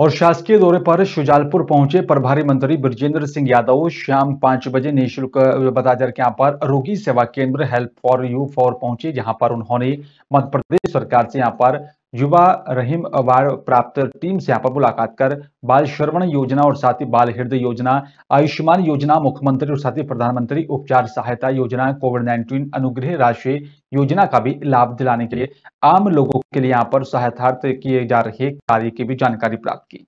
और शासकीय दौरे पर शुजालपुर पहुंचे प्रभारी मंत्री ब्रजेंद्र सिंह यादव शाम पांच बजे निःशुल्क बता के यहाँ पर रोगी सेवा केंद्र हेल्प फॉर यू फॉर पहुंचे जहां पर उन्होंने मध्य प्रदेश सरकार से यहाँ पर युवा रहीम अवार्ड प्राप्त टीम से यहाँ पर मुलाकात कर बाल श्रवण योजना और साथ ही बाल हृदय योजना आयुष्मान योजना मुख्यमंत्री और साथ ही प्रधानमंत्री उपचार सहायता योजना कोविड नाइन्टीन अनुग्रह राशि योजना का भी लाभ दिलाने के लिए आम लोगों के लिए यहाँ पर सहायतार्थ किए जा रहे कार्य की भी जानकारी प्राप्त की